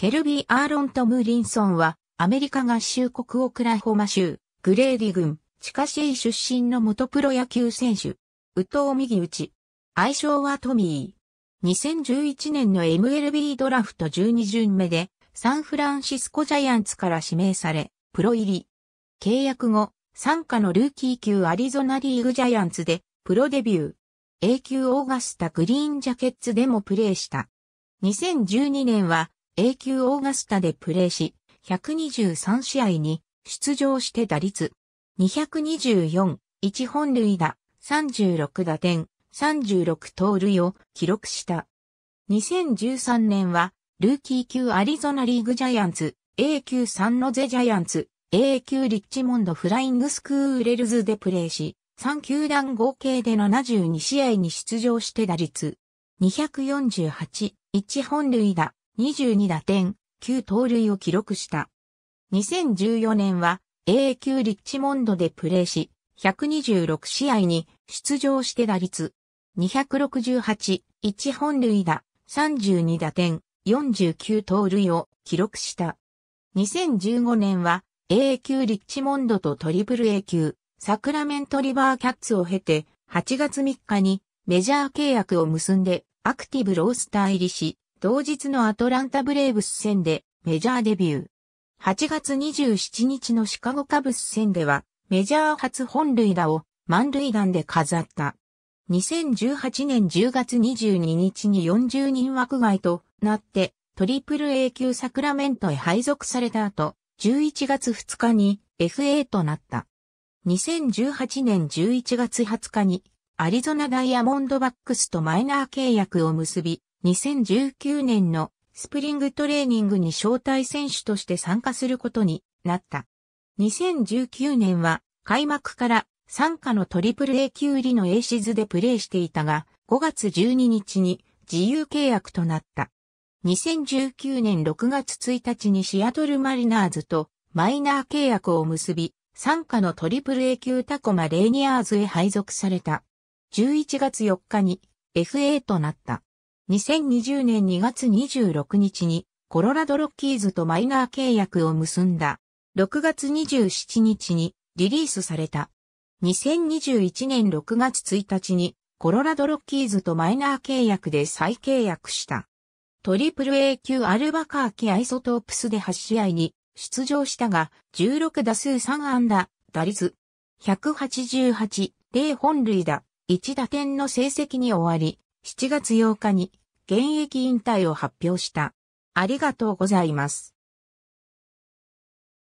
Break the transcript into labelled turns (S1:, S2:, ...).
S1: ケルビー・アーロン・トムリンソンは、アメリカ合衆国オクラホマ州、グレーディ郡、地下イ出身の元プロ野球選手。ウト藤右打愛称はトミー。2011年の MLB ドラフト12巡目で、サンフランシスコジャイアンツから指名され、プロ入り。契約後、参加のルーキー級アリゾナリーグジャイアンツで、プロデビュー。A 級オーガスタグリーンジャケッツでもプレーした。2012年は A 級オーガスタでプレーし、123試合に出場して打率224、1本塁打、36打点、36盗塁を記録した。2013年は、ルーキー級アリゾナリーグジャイアンツ、A 級サンノゼジャイアンツ、A 級リッチモンドフライングスクーレルズでプレーし、3球団合計で72試合に出場して打率248、1本塁打、22打点、9盗塁を記録した。2014年は A 級リッチモンドでプレーし、126試合に出場して打率268、1本塁打、32打点、49盗塁を記録した。2015年は A 級リッチモンドとトリプル A 級サクラメントリバーキャッツを経て8月3日にメジャー契約を結んでアクティブロースター入りし、同日のアトランタブレーブス戦でメジャーデビュー。8月27日のシカゴカブス戦ではメジャー初本塁打を満塁弾で飾った。2018年10月22日に40人枠外となってトリプル A 級サクラメントへ配属された後、11月2日に FA となった。2018年11月20日にアリゾナダイヤモンドバックスとマイナー契約を結び、2019年のスプリングトレーニングに招待選手として参加することになった。2019年は開幕から参加のトリプル A 級入りの A シズでプレーしていたが、5月12日に自由契約となった。2019年6月1日にシアトルマリナーズとマイナー契約を結び、参加のトリプル A 級タコマレーニアーズへ配属された。11月4日に FA となった。2020年2月26日にコロラドロッキーズとマイナー契約を結んだ。6月27日にリリースされた。2021年6月1日にコロラドロッキーズとマイナー契約で再契約した。トリプル A 級アルバカーキアイソトープスで8試合に出場したが、16打数3安打、打率188、で本塁打、1打点の成績に終わり、7月8日に現役引退を発表した。ありがとうございます。